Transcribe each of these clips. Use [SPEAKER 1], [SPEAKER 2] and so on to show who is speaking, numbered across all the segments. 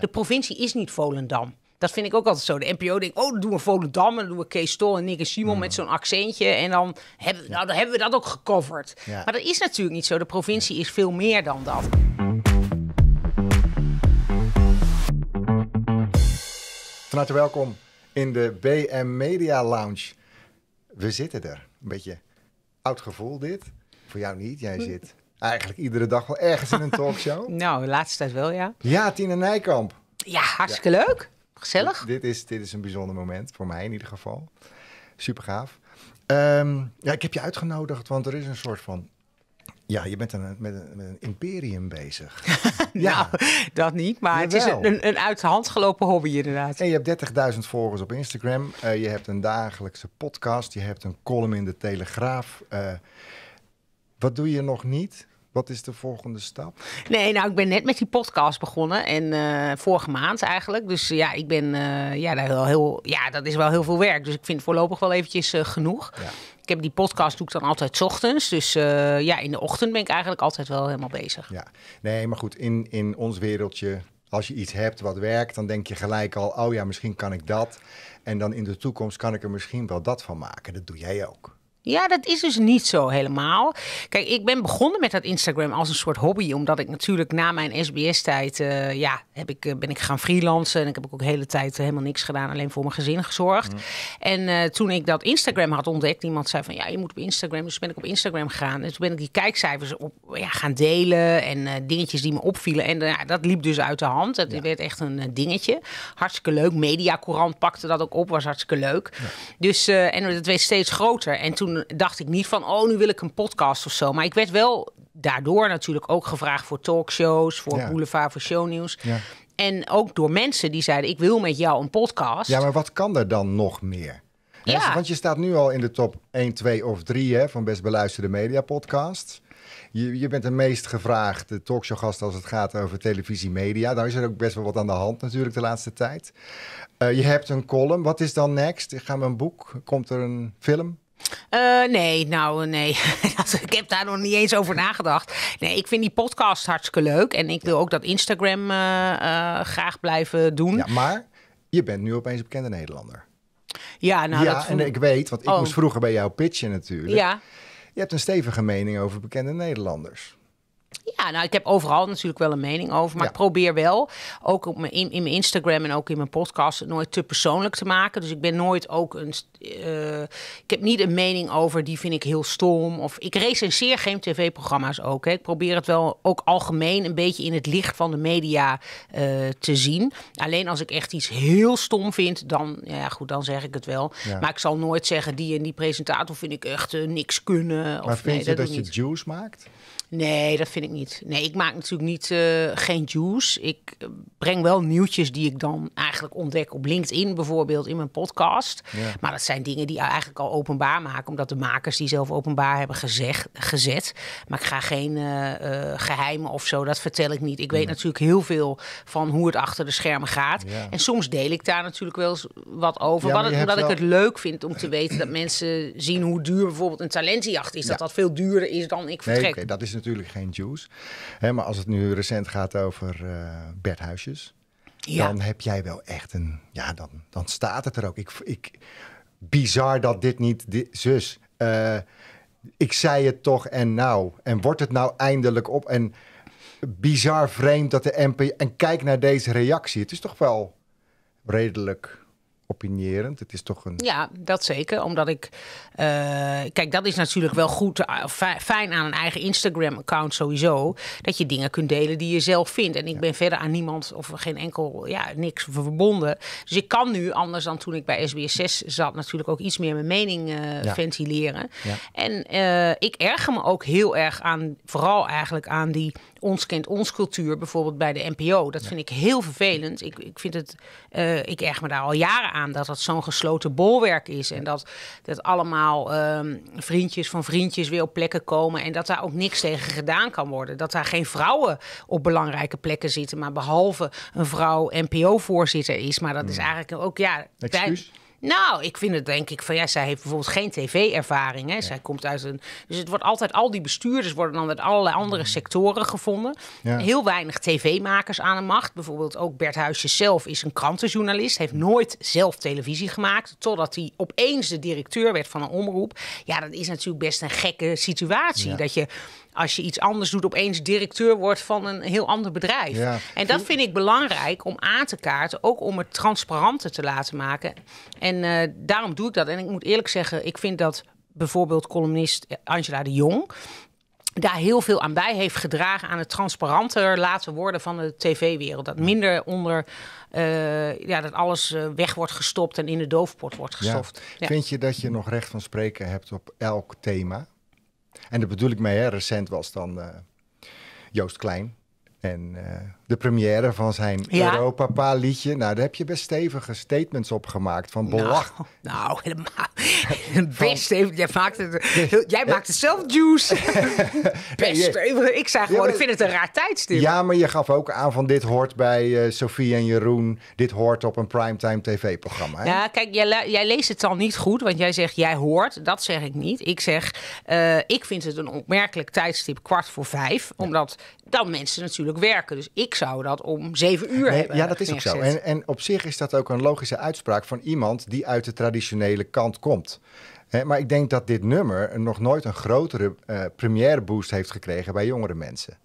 [SPEAKER 1] De provincie is niet Volendam. Dat vind ik ook altijd zo. De NPO denkt, oh, dan doen we Volendam en dan doen we Kees Stol en Nick en Simon hmm. met zo'n accentje. En dan hebben, nou, dan hebben we dat ook gecoverd. Maar dat is natuurlijk niet zo. De provincie is veel meer dan dat.
[SPEAKER 2] Van harte welkom in de BM Media Lounge. We zitten er. Een beetje oud gevoel dit. Voor jou niet, jij hm. zit eigenlijk iedere dag wel ergens in een talkshow. nou, de laatste tijd wel, ja. Ja, Tina Nijkamp.
[SPEAKER 1] Ja, hartstikke leuk.
[SPEAKER 2] Gezellig. Dit, is, dit is een bijzonder moment, voor mij in ieder geval. Super gaaf. Ehm, ja, ik heb je uitgenodigd, want er is een soort van ja, je bent een, met, een, met, een, imperium bezig. Nou, ja. nou, dat niet, maar het is een, een, uit de hand gelopen hobby inderdaad. En je hebt 30.000 volgers op Instagram. Eh, je hebt een dagelijkse podcast. Je hebt een column in de Telegraaf. Eh, wat doe je nog niet? Wat is de volgende stap?
[SPEAKER 1] Nee, nou, ik ben net met die podcast begonnen. En uh, vorige maand eigenlijk. Dus ja, ik ben, eh, ja, daar wel heel, ja, dat is wel heel veel werk. Dus ik vind voorlopig wel eventjes eh, genoeg. Ja. Ik heb die podcast doe ik dan altijd ochtends. Dus ja, in de ochtend ben ik eigenlijk altijd wel helemaal bezig. Ja,
[SPEAKER 2] nee, maar goed, in, in ons wereldje als je iets hebt wat werkt, dan denk je gelijk al, oh ja, misschien kan ik dat. En dan in de toekomst kan ik er misschien wel dat van maken. Dat doe jij ook.
[SPEAKER 1] Ja, dat is dus niet zo helemaal. Kijk, ik ben begonnen met dat Instagram als een soort hobby. Omdat ik natuurlijk na mijn SBS-tijd eh, ja, heb ik, eh, ben ik gaan freelancen. En ik heb ook de hele tijd eh, helemaal niks gedaan. Alleen voor mijn gezin gezorgd. Mm. En toen ik dat Instagram had ontdekt, iemand zei van ja, je moet op Instagram. Dus ben ik op Instagram gegaan. En dus toen ben ik die kijkcijfers op, ja, gaan delen. En dingetjes die me opvielen. En dat liep dus uit de hand. Het werd echt een dingetje. Hartstikke leuk. Mediacourant pakte dat ook op. Was hartstikke leuk. Dus, en het werd steeds groter. En toen dacht ik niet van, oh, nu wil ik een podcast of zo. Maar ik werd wel daardoor natuurlijk ook gevraagd voor talkshows, voor boulevard, voor shownieuws. Ja. En ook door mensen die zeiden, ik wil met jou een podcast. Ja,
[SPEAKER 2] maar wat kan er dan nog meer? Ja. want je staat nu al in de top 1, 2 of 3 hè, van best beluisterde media podcasts. Je, je, bent de meest gevraagde talkshowgast als het gaat over televisie, media. Daar nou is er ook best wel wat aan de hand natuurlijk de laatste tijd. Eh, je hebt een column. Wat is dan next? Gaan we een boek? Komt er een film?
[SPEAKER 1] Eh, nee, nou nee. ik heb daar nog niet eens over nagedacht. Nee, ik vind die podcast hartstikke leuk. En ik wil ook dat Instagram eh, eh, graag blijven doen. Ja,
[SPEAKER 2] maar je bent nu opeens een bekende Nederlander.
[SPEAKER 1] Ja, nou ja, en ik weet, want ik oh. moest vroeger
[SPEAKER 2] bij jou pitchen natuurlijk. Ja. Je hebt een stevige mening over bekende Nederlanders.
[SPEAKER 1] Ja, nou, ik heb overal natuurlijk wel een mening over. Maar ik probeer wel, ook op mijn, in, mijn Instagram en ook in mijn podcast, nooit te persoonlijk te maken. Dus ik ben nooit ook een. Eh, ik heb niet een mening over die vind ik heel stom. Of ik recenseer geen tv-programma's ook. Hè. Ik probeer het wel ook algemeen een beetje in het licht van de media eh, te zien. Alleen als ik echt iets heel stom vind, dan, ja, goed, dan zeg ik het wel. Maar ik zal nooit zeggen die en die presentator vind ik echt eh, niks kunnen. Maar of, vind nee, je dat, je
[SPEAKER 2] juice maakt?
[SPEAKER 1] Nee, dat vind ik niet. Nee, ik maak natuurlijk niet, eh, geen juice. Ik eh, breng wel nieuwtjes die ik dan eigenlijk ontdek op LinkedIn bijvoorbeeld in mijn podcast. Maar dat zijn dingen die eigenlijk al openbaar maken, omdat de makers die zelf openbaar hebben gezegd, gezet. Maar ik ga geen uh, geheimen of zo, dat vertel ik niet. Ik weet natuurlijk heel veel van hoe het achter de schermen gaat. En soms deel ik daar natuurlijk wel eens wat over. omdat ik het leuk vind om te weten dat mensen zien hoe duur bijvoorbeeld een talentjacht is. Dat dat veel duurder is dan ik vertrek. Nee, dat
[SPEAKER 2] is natuurlijk geen juice. Hè, maar als het nu recent gaat over eh, bedhuisjes, dan heb jij wel echt een. Ja, dan, dan staat het er ook. Ik, ik, bizar dat dit niet. zus, eh, ik zei het toch en nou. En wordt het nou eindelijk op? En bizar vreemd dat de MP En kijk naar deze reactie. Het is toch wel redelijk opinierend. Het is toch een.
[SPEAKER 1] Ja, dat zeker. Omdat ik. Eh, kijk, dat is natuurlijk wel goed. Eh, fijn aan een eigen Instagram-account sowieso. Dat je dingen kunt delen die je zelf vindt. En ik ben verder aan niemand of geen enkel. Ja, niks verbonden. Dus ik kan nu, anders dan toen ik bij SBS6 zat, natuurlijk ook iets meer mijn mening eh, ventileren. Ja. En ik erger me ook heel erg aan. Vooral eigenlijk aan die ons kent ons cultuur bijvoorbeeld bij de NPO. Dat vind ik heel vervelend. Ik, ik, vind het, eh, ik erg me daar al jaren aan dat dat zo'n gesloten bolwerk is. En dat, dat allemaal ehm, vriendjes van vriendjes weer op plekken komen. En dat daar ook niks tegen gedaan kan worden. Dat daar geen vrouwen op belangrijke plekken zitten. Maar behalve een vrouw NPO-voorzitter is. Maar dat is hmm. eigenlijk ook, ja. Excuus? Nou, ik vind het denk ik van ja, zij heeft bijvoorbeeld geen tv-ervaring. Ja. Zij komt uit een. Dus het wordt altijd, al die bestuurders worden dan uit allerlei andere mm. sectoren gevonden. Heel weinig tv-makers aan de macht. Bijvoorbeeld ook Bert Huisje zelf is een krantenjournalist. Heeft mm. nooit zelf televisie gemaakt. Totdat hij opeens de directeur werd van een omroep. Ja, dat is natuurlijk best een gekke situatie. Dat je als je iets anders doet, opeens directeur wordt van een heel ander bedrijf. En dat vind ik belangrijk om aan te kaarten, ook om het transparanter te laten maken. En eh, daarom doe ik dat. En ik moet eerlijk zeggen, ik vind dat bijvoorbeeld columnist eh, Angela de Jong daar heel veel aan bij heeft gedragen aan het transparanter laten worden van de tv-wereld. Dat minder onder, eh, ja, dat alles weg wordt gestopt en in de doofpot wordt gestopt. Ja. Vind je
[SPEAKER 2] dat je nog recht van spreken hebt op elk thema? En daar bedoel ik mee, hè, recent was dan eh, Joost Klein. En eh, de première van zijn ja? Europa-liedje. Nou, daar heb je best stevige statements op gemaakt. Van nou, belach.
[SPEAKER 1] Nou, helemaal. Best stevig. Jij maakt het, jij maakt het zelf juice. best stevig. Ik zei gewoon, ik vind het een raar tijdstip. Ja,
[SPEAKER 2] maar je gaf ook aan van dit hoort bij uh, eh, Sofie en Jeroen. Dit hoort op een primetime tv-programma. Ja,
[SPEAKER 1] kijk, jij, leest het dan niet goed. Want jij zegt, jij hoort. Dat zeg ik niet. Ik zeg, eh, ik vind het een opmerkelijk tijdstip kwart voor vijf. Omdat dan mensen natuurlijk werken. Dus ik zou dat om zeven uur hebben. Ja, dat is ook zo. En,
[SPEAKER 2] en op zich is dat ook een logische uitspraak van iemand die uit de traditionele kant komt. He, maar ik denk dat dit nummer nog nooit een grotere uh, première boost heeft gekregen bij jongere mensen.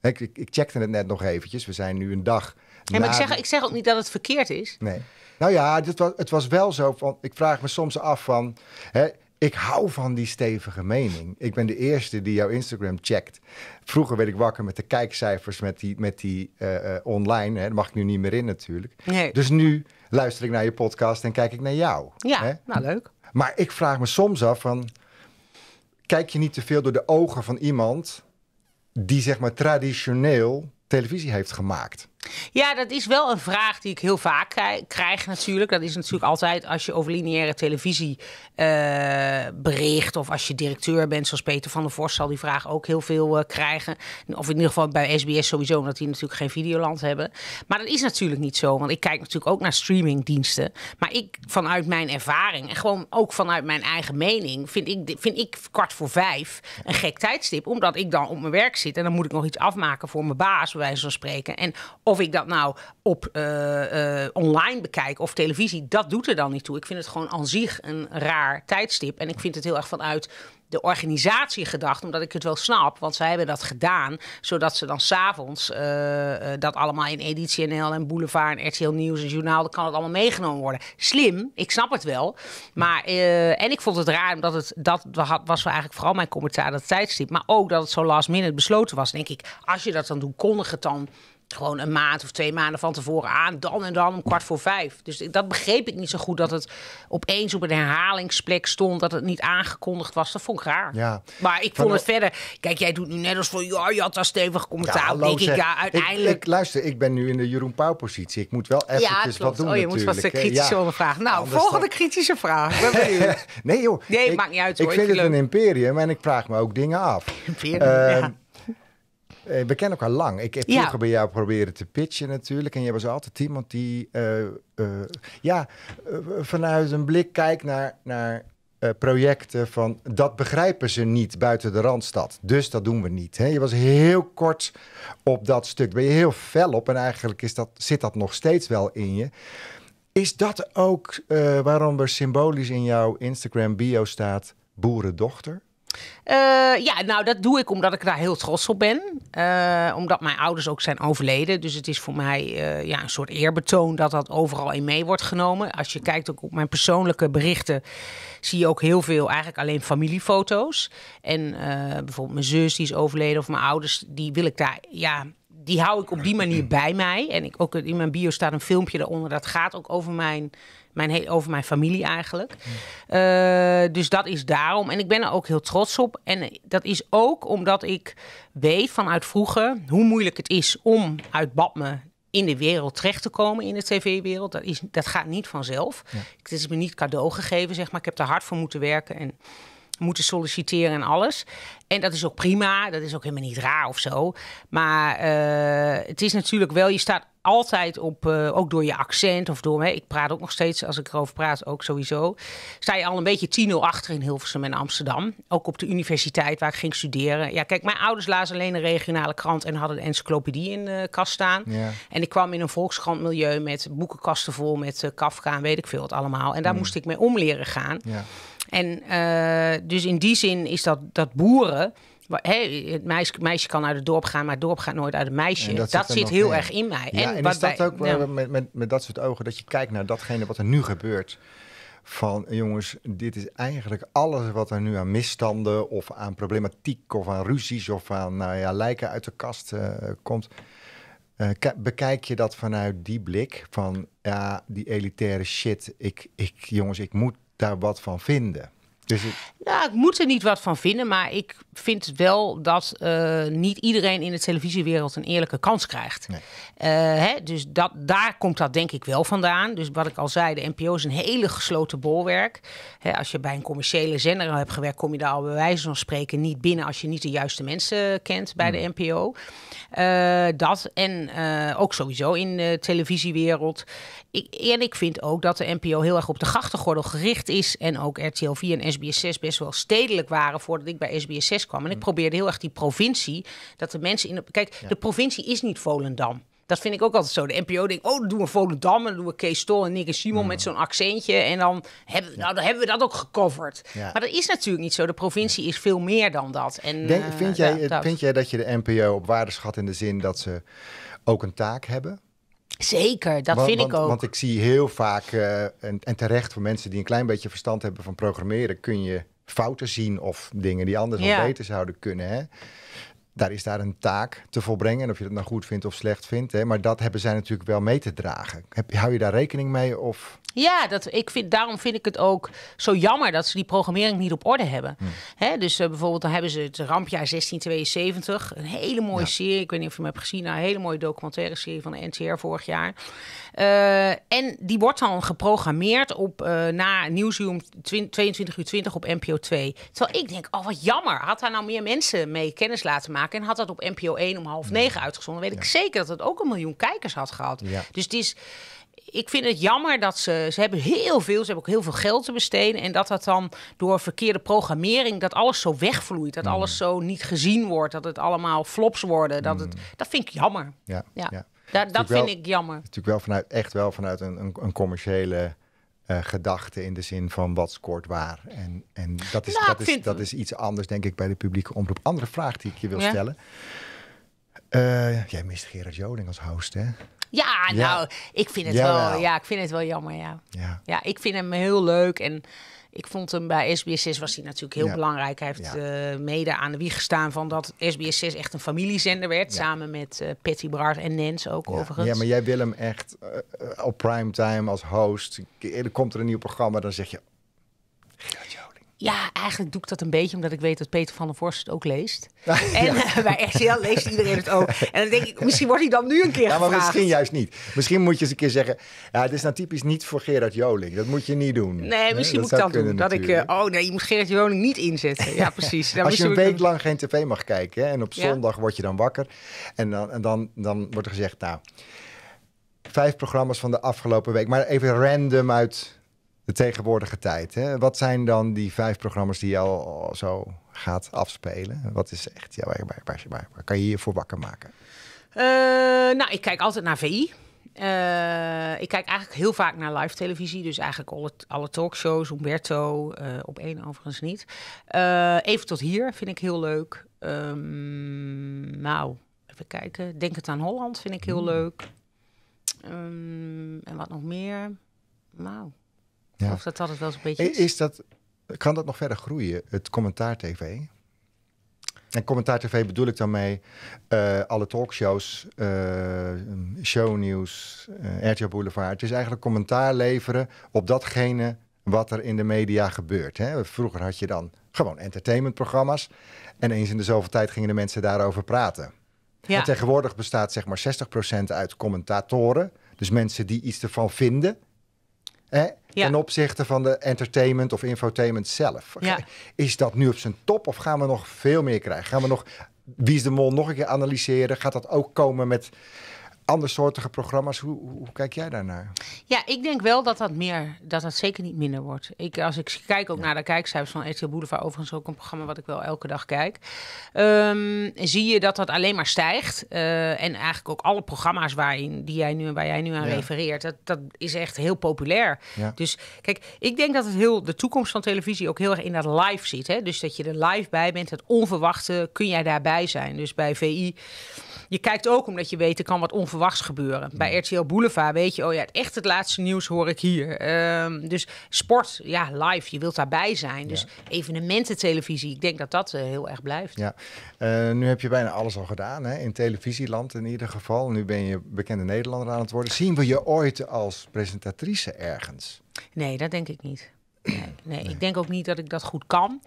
[SPEAKER 2] ik, ik, checkte het net nog eventjes. We zijn nu een dag. Ja, maar ik zeg,
[SPEAKER 1] ik zeg ook niet dat het verkeerd is.
[SPEAKER 2] Nee. Nou ja, dit was, het was wel zo. Van, ik vraag me soms af van. Hè, ik hou van die stevige mening. Ik ben de eerste die jouw Instagram checkt. Vroeger werd ik wakker met de kijkcijfers, met die, met die eh, eh, online. Hè. Daar mag ik nu niet meer in natuurlijk. Nee. Dus nu luister ik naar je podcast en kijk ik naar jou.
[SPEAKER 1] Ja, hè? nou leuk.
[SPEAKER 2] Maar ik vraag me soms af van... Kijk je niet te veel door de ogen van iemand... die zeg maar traditioneel televisie heeft gemaakt?
[SPEAKER 1] Ja, dat is wel een vraag die ik heel vaak krijg natuurlijk. Dat is natuurlijk altijd als je over lineaire televisie eh, bericht... of als je directeur bent, zoals Peter van der Vos zal die vraag ook heel veel eh, krijgen. Of in ieder geval bij SBS sowieso, omdat die natuurlijk geen videoland hebben. Maar dat is natuurlijk niet zo, want ik kijk natuurlijk ook naar streamingdiensten. Maar ik, vanuit mijn ervaring en gewoon ook vanuit mijn eigen mening... vind ik, vind ik kwart voor vijf een gek tijdstip. Omdat ik dan op mijn werk zit en dan moet ik nog iets afmaken voor mijn baas... bij wijze van spreken. En of ik dat nou op eh, eh, online bekijk of televisie, dat doet er dan niet toe. Ik vind het gewoon aan zich een raar tijdstip. En ik vind het heel erg vanuit de organisatie gedacht, omdat ik het wel snap. Want zij hebben dat gedaan, zodat ze dan s'avonds uh, dat allemaal in Editie NL en Boulevard en RTL Nieuws en Journaal, dan kan het allemaal meegenomen worden. Slim, ik snap het wel. Maar, en ik vond het raar, omdat het, dat was eigenlijk vooral mijn commentaar dat tijdstip. Maar ook dat het zo last minute besloten was. Denk ik, als je dat dan doet, kondig het dan gewoon een maand of twee maanden van tevoren aan. Dan en dan om kwart voor vijf. Dus dat begreep ik niet zo goed. Dat het opeens op een herhalingsplek stond. Dat het niet aangekondigd was. Dat vond ik raar. Ja. Maar ik vond het verder. Kijk, jij doet nu net als van. Ja, je had daar stevig commentaar. Ja, denk ik, ja, uiteindelijk.
[SPEAKER 2] luister, ik ben nu in de Jeroen Pauw-positie. Ik moet wel even ja, wat doen. Oh, je moet wat kritische vragen. Nou, volgende
[SPEAKER 1] kritische vraag.
[SPEAKER 2] nee, joh. Nee, ik, maakt niet uit. Hoor. Ik vind het een imperium en ik vraag me ook dingen af.
[SPEAKER 1] Imperium, ehm,
[SPEAKER 2] eh, we kennen elkaar lang. Ik heb vroeger bij jou proberen te pitchen natuurlijk. En jij was altijd iemand die eh, eh, ja, vanuit een blik kijkt naar, naar projecten van... dat begrijpen ze niet buiten de Randstad. Dus dat doen we niet. Hè? Je was heel kort op dat stuk. ben je heel fel op. En eigenlijk is dat, zit dat nog steeds wel in je. Is dat ook waarom er symbolisch in jouw Instagram bio staat... boerendochter?
[SPEAKER 1] Eh, ja, nou dat doe ik omdat ik daar heel trots op ben. Eh, omdat mijn ouders ook zijn overleden. Dus het is voor mij eh, ja, een soort eerbetoon dat dat overal in mee wordt genomen. Als je kijkt ook op mijn persoonlijke berichten, zie je ook heel veel eigenlijk alleen familiefoto's. En bijvoorbeeld mijn zus die is overleden of mijn ouders, die wil ik daar, ja, die hou ik op die manier bij mij. En ik, ook in mijn bio staat een filmpje daaronder. Dat gaat ook over mijn mijn over mijn familie eigenlijk. Mm. Eh, dus dat is daarom. En ik ben er ook heel trots op. En dat is ook omdat ik weet vanuit vroeger hoe moeilijk het is om uit Badme in de wereld terecht te komen, in de tv-wereld. Dat, is, dat gaat niet vanzelf. Het is me niet cadeau gegeven, zeg maar. Ik heb er hard voor moeten werken en moeten solliciteren en alles. En dat is ook prima. Dat is ook helemaal niet raar of zo. Maar eh, het is natuurlijk wel, je staat altijd op, eh, ook door je accent of door, hè, ik praat ook nog steeds als ik erover praat, ook sowieso, sta je al een beetje 10-0 achter in Hilversum en Amsterdam. Ook op de universiteit waar ik ging studeren. Ja, kijk, mijn ouders lazen alleen een regionale krant en hadden de encyclopedie in de kast staan. En ik kwam in een volkskrant milieu met boekenkasten vol met uh, Kafka en weet ik veel wat allemaal. En daar mm. moest ik mee omleren gaan. En eh, dus in die zin is dat, dat boeren Hey, het meisje, meisje, kan uit het dorp gaan, maar het dorp gaat nooit uit het meisje. dat, zit, heel erg in mij. Ja, en, wat dat ook
[SPEAKER 2] met, met, met dat soort ogen, dat je kijkt naar datgene wat er nu gebeurt? van jongens, dit is eigenlijk alles wat er nu aan misstanden of aan problematiek of aan ruzies of aan nou ja, lijken uit de kast eh, komt. Eh, bekijk je dat vanuit die blik van ja, die elitaire shit, ik, ik, jongens, ik moet daar wat van vinden ja dus ik...
[SPEAKER 1] Nou, ik moet er niet wat van vinden, maar ik vind wel dat eh, niet iedereen in de televisiewereld een eerlijke kans krijgt. Eh, hè? Dus dat, daar komt dat denk ik wel vandaan. Dus wat ik al zei, de NPO is een hele gesloten bolwerk. Hè, als je bij een commerciële zender al hebt gewerkt, kom je daar al bij wijze van spreken niet binnen als je niet de juiste mensen kent bij de hmm. NPO. Eh, dat en ook sowieso in de televisiewereld. Ik, en ik vind ook dat de NPO heel erg op de grachtengordel gericht is en ook RTL 4 en SBS SBS 6 best wel stedelijk waren voordat ik bij SBS 6 kwam. En ik mm. probeerde heel erg die provincie, dat de mensen in de... Kijk, de provincie is niet Volendam. Dat vind ik ook altijd zo. De NPO denkt, oh, dan doen we Volendam en dan doen we Kees Stol en Nick en Simon met mm. zo'n accentje. En dan hebben, nou, dan hebben we dat ook gecoverd. Maar dat is natuurlijk niet zo. De provincie is veel meer dan dat. En, Denk, eh, vind, jij, dat. vind
[SPEAKER 2] jij dat je de NPO op waarde schat in de zin dat ze ook een taak hebben?
[SPEAKER 1] Zeker, dat vind ik ook. Want
[SPEAKER 2] ik zie heel vaak, eh, en, terecht voor mensen die een klein beetje verstand hebben van programmeren, kun je fouten zien of dingen die anders ja. beter zouden kunnen. Hè? daar is daar een taak te volbrengen. En of je dat nou goed vindt of slecht vindt. Hè? Maar dat hebben zij natuurlijk wel mee te dragen. Heb, hou je daar rekening mee? Of...
[SPEAKER 1] Ja, dat, ik vind, daarom vind ik het ook zo jammer dat ze die programmering niet op orde hebben. Hmm. Hè, dus eh, bijvoorbeeld, dan hebben ze het rampjaar 1672. Een hele mooie serie. Ik weet niet of je hem hebt gezien. Nou, een hele mooie documentaire serie van de NTR vorig jaar. Eh, en die wordt dan geprogrammeerd op eh, na Nieuwsuur 22 uur 20 op NPO 2. Terwijl ik denk, oh wat jammer. Had daar nou meer mensen mee kennis laten maken en had dat op NPO 1 om half hmm. negen uitgezonden, weet ik zeker dat het ook een miljoen kijkers had gehad. Dus het is ik vind het jammer dat ze, ze hebben heel veel, ze hebben ook heel veel geld te besteden. En dat dat dan door verkeerde programmering, dat alles zo wegvloeit. Dat mm. alles zo niet gezien wordt, dat het allemaal flops worden. Dat, het, mm. dat vind ik jammer. Ja,
[SPEAKER 2] ja. dat vind ik jammer. Natuurlijk wel vanuit, echt wel vanuit een, een, commerciële... Eh, gedachte in de zin van wat scoort waar. En, en dat, is, nou, dat, is, dat is iets anders, denk ik, bij de publieke omroep. Andere vraag die ik je wil stellen. Eh, jij mist Gerard Joling als host, hè?
[SPEAKER 1] Ja, nou, Ik, vind het wel, ja, ik vind het wel jammer, ja. ja. ja. ik vind hem heel leuk en ik vond hem bij SBS6 was hij natuurlijk heel belangrijk. Hij heeft eh, mede aan de wieg gestaan van dat SBS6 echt een familiezender werd. Samen met uh, Patty Bart en Nens ook overigens. Ja, maar
[SPEAKER 2] jij wil hem echt uh, op primetime als host. Er komt er een nieuw programma, dan zeg je...
[SPEAKER 1] Ja, eigenlijk doe ik dat een beetje omdat ik weet dat Peter van der Vorst het ook leest. En bij eh, RCL leest iedereen het ook. En dan denk ik, misschien wordt hij dan nu een keer ja, maar gevraagd. misschien juist
[SPEAKER 2] niet. Misschien moet je eens een keer zeggen, ja, het is nou typisch niet voor Gerard Joling. Dat moet je niet doen. Nee, misschien moet ik dat doen. Dat ik, eh, oh
[SPEAKER 1] nee, je moet Gerard Joling niet inzetten. Ja, precies. Dan Als je een week
[SPEAKER 2] lang geen tv mag kijken hè, en op zondag word je dan wakker. En dan, en dan, dan wordt er gezegd, nou, vijf programma's van de afgelopen week. Maar even random uit de tegenwoordige tijd. Hè? Wat zijn dan die vijf programma's die je al zo gaat afspelen? Wat is echt, ja, waar, waar, waar, waar kan je je voor wakker maken?
[SPEAKER 1] Uh, nou, ik kijk altijd naar VI. Eh, ik kijk eigenlijk heel vaak naar live televisie. Dus eigenlijk alle, alle talkshows, Umberto, uh, op één overigens niet. even tot hier vind ik heel leuk. Um, nou, even kijken. Denk het aan Holland vind ik heel hmm. leuk. Ehm, en wat nog meer? Nou, of dat altijd wel eens een beetje is. dat,
[SPEAKER 2] kan dat nog verder groeien, het commentaar tv? En commentaar tv bedoel ik dan mee eh, alle talkshows, uh, shownieuws, uh, eh, RTL Boulevard. Het is eigenlijk commentaar leveren op datgene wat er in de media gebeurt. Hè? Vroeger had je dan gewoon entertainmentprogramma's. En eens in de zoveel tijd gingen de mensen daarover praten. Ja. tegenwoordig bestaat zeg maar 60% uit commentatoren. Dus mensen die iets ervan vinden. Hè? ten opzichte van de entertainment of infotainment zelf. Is dat nu op zijn top of gaan we nog veel meer krijgen? Gaan we nog Wie is de Mol nog een keer analyseren? Gaat dat ook komen met soortige programma's. Hoe, hoe, kijk jij daarnaar?
[SPEAKER 1] Ja, ik denk wel dat dat meer, dat dat zeker niet minder wordt. Ik, als ik kijk ook naar de kijkcijfers van RTL Boulevard, overigens ook een programma wat ik wel elke dag kijk, ehm, zie je dat dat alleen maar stijgt. Eh, en eigenlijk ook alle programma's waarin, die jij nu, waar jij nu aan refereert, dat, dat is echt heel populair. Ja. Dus kijk, ik denk dat het heel, de toekomst van televisie ook heel erg in dat live zit. Hè? Dus dat je er live bij bent, het onverwachte kun jij daarbij zijn. Dus bij VI je kijkt ook omdat je weet, er kan wat onverwachts gebeuren. Bij mm. RTL Boulevard weet je, oh ja, echt het laatste nieuws hoor ik hier. Ehm, dus sport, ja, live, je wilt daarbij zijn. Dus ja. evenemententelevisie, ik denk dat dat eh, heel erg blijft.
[SPEAKER 2] Ja, eh, nu heb je bijna alles al gedaan, hè? in televisieland in ieder geval. Nu ben je bekende Nederlander aan het worden. Zien we je ooit als presentatrice ergens?
[SPEAKER 1] Nee, dat denk ik niet. nee, nee, ik denk ook niet dat ik dat goed kan.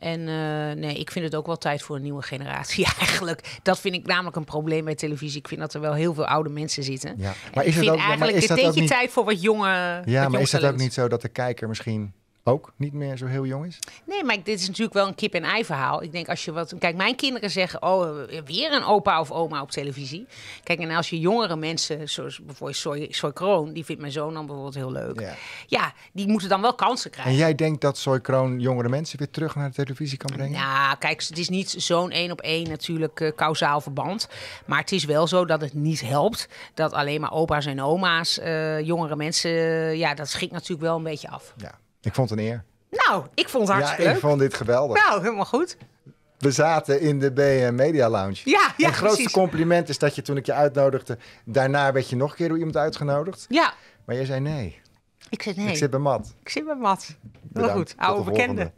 [SPEAKER 1] En eh, nee, ik vind het ook wel tijd voor een nieuwe generatie eigenlijk. Dat vind ik namelijk een probleem bij televisie. Ik vind dat er wel heel veel oude mensen zitten. Ja. Maar is het ook, eigenlijk is dat ook niet... tijd voor wat jonge Ja, maar is het ook niet
[SPEAKER 2] zo dat de kijker misschien ook niet meer zo heel jong is?
[SPEAKER 1] Nee, maar dit is natuurlijk wel een kip-en-ei verhaal. Ik denk als je wat. Kijk, mijn kinderen zeggen: Oh, weer een opa of oma op televisie. Kijk, en als je jongere mensen, zoals bijvoorbeeld Soy, Soy Kroon, die vindt mijn zoon dan bijvoorbeeld heel leuk. Ja. ja. die moeten dan wel kansen krijgen. En
[SPEAKER 2] jij denkt dat Soy Kroon jongere mensen weer terug naar de televisie kan brengen?
[SPEAKER 1] Nou, kijk, het is niet zo'n één op één natuurlijk uh, kausaal verband. Maar het is wel zo dat het niet helpt dat alleen maar opa's en oma's eh, jongere mensen. ja, dat schikt natuurlijk wel een beetje af. Ja.
[SPEAKER 2] Ik vond het een eer.
[SPEAKER 1] Nou, ik vond het hartstikke ja, ik vond
[SPEAKER 2] dit geweldig. Nou, helemaal goed. We zaten in de BM Media Lounge. Ja, ja, het grootste compliment is dat je toen ik je uitnodigde... daarna werd je nog een keer door iemand uitgenodigd. Ja. Maar jij zei nee.
[SPEAKER 1] Ik zei nee. Ik zit bij Mat. Ik zit bij Mat. Heel goed, oude bekende.